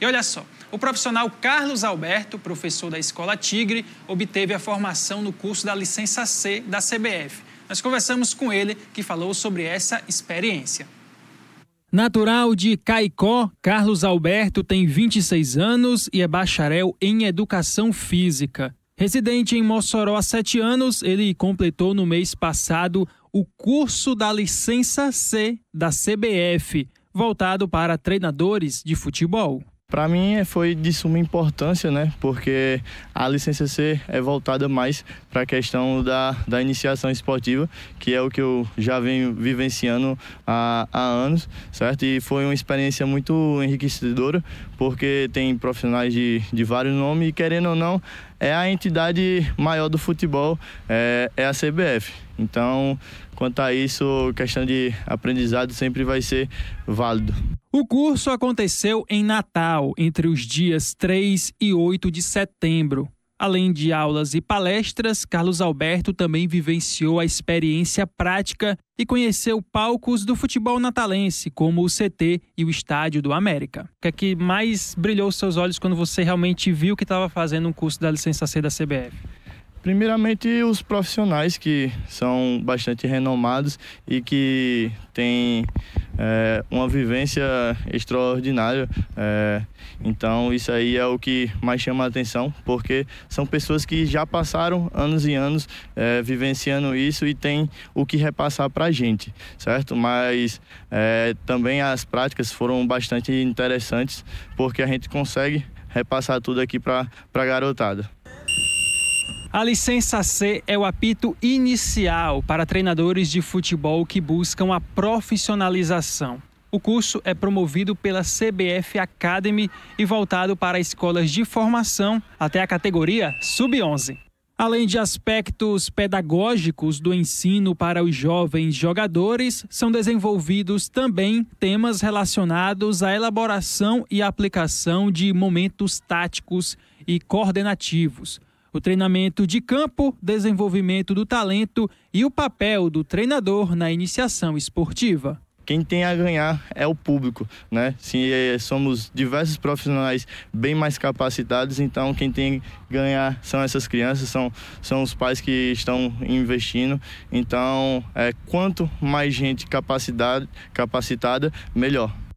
E olha só, o profissional Carlos Alberto, professor da Escola Tigre, obteve a formação no curso da licença C da CBF. Nós conversamos com ele, que falou sobre essa experiência. Natural de Caicó, Carlos Alberto tem 26 anos e é bacharel em Educação Física. Residente em Mossoró há 7 anos, ele completou no mês passado o curso da licença C da CBF, voltado para treinadores de futebol. Para mim é, foi de suma importância, né? Porque a licença C é voltada mais para a questão da, da iniciação esportiva, que é o que eu já venho vivenciando há, há anos, certo? E foi uma experiência muito enriquecedora, porque tem profissionais de, de vários nomes e, querendo ou não, é a entidade maior do futebol, é, é a CBF. Então, quanto a isso, questão de aprendizado sempre vai ser válido. O curso aconteceu em Natal, entre os dias 3 e 8 de setembro. Além de aulas e palestras, Carlos Alberto também vivenciou a experiência prática e conheceu palcos do futebol natalense, como o CT e o Estádio do América. O que é que mais brilhou os seus olhos quando você realmente viu que estava fazendo um curso da licença C da CBF? Primeiramente, os profissionais que são bastante renomados e que têm é, uma vivência extraordinária. É, então isso aí é o que mais chama a atenção, porque são pessoas que já passaram anos e anos é, vivenciando isso e tem o que repassar para a gente, certo? Mas é, também as práticas foram bastante interessantes, porque a gente consegue repassar tudo aqui para a garotada. A licença C é o apito inicial para treinadores de futebol que buscam a profissionalização. O curso é promovido pela CBF Academy e voltado para escolas de formação até a categoria Sub-11. Além de aspectos pedagógicos do ensino para os jovens jogadores, são desenvolvidos também temas relacionados à elaboração e aplicação de momentos táticos e coordenativos o treinamento de campo, desenvolvimento do talento e o papel do treinador na iniciação esportiva quem tem a ganhar é o público, né? Sim, eh, somos diversos profissionais bem mais capacitados, então quem tem a ganhar são essas crianças, são, são os pais que estão investindo. Então, é, quanto mais gente capacitada, melhor.